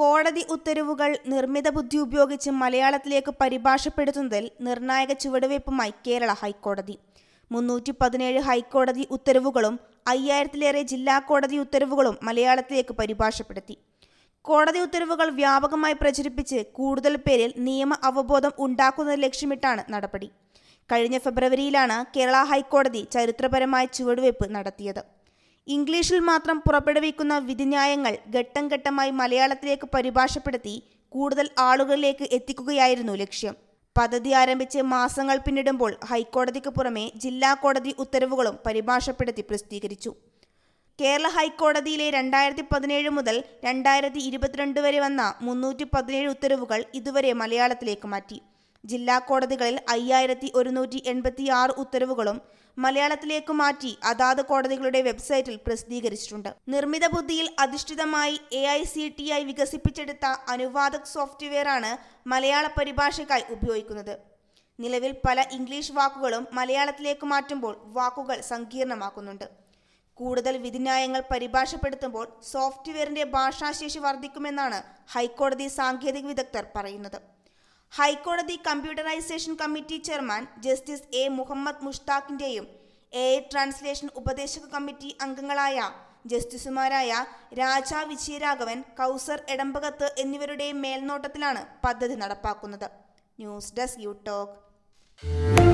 കോടതി ഉത്തരവുകൾ നിർമ്മിത ബുദ്ധി ഉപയോഗിച്ച് മലയാളത്തിലേക്ക് പരിഭാഷപ്പെടുത്തുന്നതിൽ നിർണായക ചുവടുവയ്പുമായി കേരള ഹൈക്കോടതി മുന്നൂറ്റി പതിനേഴ് ഹൈക്കോടതി ഉത്തരവുകളും അയ്യായിരത്തിലേറെ ജില്ലാ കോടതി ഉത്തരവുകളും മലയാളത്തിലേക്ക് പരിഭാഷപ്പെടുത്തി കോടതി ഉത്തരവുകൾ വ്യാപകമായി പ്രചരിപ്പിച്ച് കൂടുതൽ പേരിൽ നിയമ അവബോധം ഉണ്ടാക്കുന്നത് ലക്ഷ്യമിട്ടാണ് നടപടി കഴിഞ്ഞ ഫെബ്രുവരിയിലാണ് കേരള ഹൈക്കോടതി ചരിത്രപരമായ ചുവടുവയ്പ് നടത്തിയത് ഇംഗ്ലീഷിൽ മാത്രം പുറപ്പെടുവിക്കുന്ന വിധിന്യായങ്ങൾ ഘട്ടം ഘട്ടമായി മലയാളത്തിലേക്ക് പരിഭാഷപ്പെടുത്തി കൂടുതൽ ആളുകളിലേക്ക് എത്തിക്കുകയായിരുന്നു ലക്ഷ്യം പദ്ധതി ആരംഭിച്ച് മാസങ്ങൾ പിന്നിടുമ്പോൾ ഹൈക്കോടതിക്ക് പുറമെ ജില്ലാ കോടതി ഉത്തരവുകളും പരിഭാഷപ്പെടുത്തി പ്രസിദ്ധീകരിച്ചു കേരള ഹൈക്കോടതിയിലെ രണ്ടായിരത്തി പതിനേഴ് മുതൽ രണ്ടായിരത്തി ഇരുപത്തിരണ്ട് വരെ വന്ന മുന്നൂറ്റി പതിനേഴ് ഉത്തരവുകൾ ഇതുവരെ മലയാളത്തിലേക്ക് മാറ്റി ജില്ലാ കോടതികളിൽ അയ്യായിരത്തി ഒരുന്നൂറ്റി എൺപത്തി ആറ് ഉത്തരവുകളും മലയാളത്തിലേക്ക് മാറ്റി അതാത് കോടതികളുടെ വെബ്സൈറ്റിൽ പ്രസിദ്ധീകരിച്ചിട്ടുണ്ട് നിർമ്മിത ബുദ്ധിയിൽ അധിഷ്ഠിതമായി A I C T I വികസിപ്പിച്ചെടുത്ത അനുവാദക് സോഫ്റ്റ്വെയറാണ് മലയാള പരിഭാഷയ്ക്കായി ഉപയോഗിക്കുന്നത് നിലവിൽ പല ഇംഗ്ലീഷ് വാക്കുകളും മലയാളത്തിലേക്ക് മാറ്റുമ്പോൾ വാക്കുകൾ സങ്കീർണമാക്കുന്നുണ്ട് കൂടുതൽ വിധിന്യായങ്ങൾ പരിഭാഷപ്പെടുത്തുമ്പോൾ സോഫ്റ്റ്വെയറിന്റെ ഭാഷാശേഷി വർദ്ധിക്കുമെന്നാണ് ഹൈക്കോടതി സാങ്കേതിക വിദഗ്ധർ പറയുന്നത് ഹൈക്കോടതി computerisation committee chairman justice A Muhammad മുഷ്താഖിൻ്റെയും എ ട്രാൻസ്ലേഷൻ ഉപദേശക കമ്മിറ്റി അംഗങ്ങളായ ജസ്റ്റിസുമാരായ രാജ വിജയരാഘവൻ കൗസർ എടമ്പകത്ത് എന്നിവരുടെയും മേൽനോട്ടത്തിലാണ് പദ്ധതി നടപ്പാക്കുന്നത് ന്യൂസ് ഡെസ്ക് യു ടോക്ക്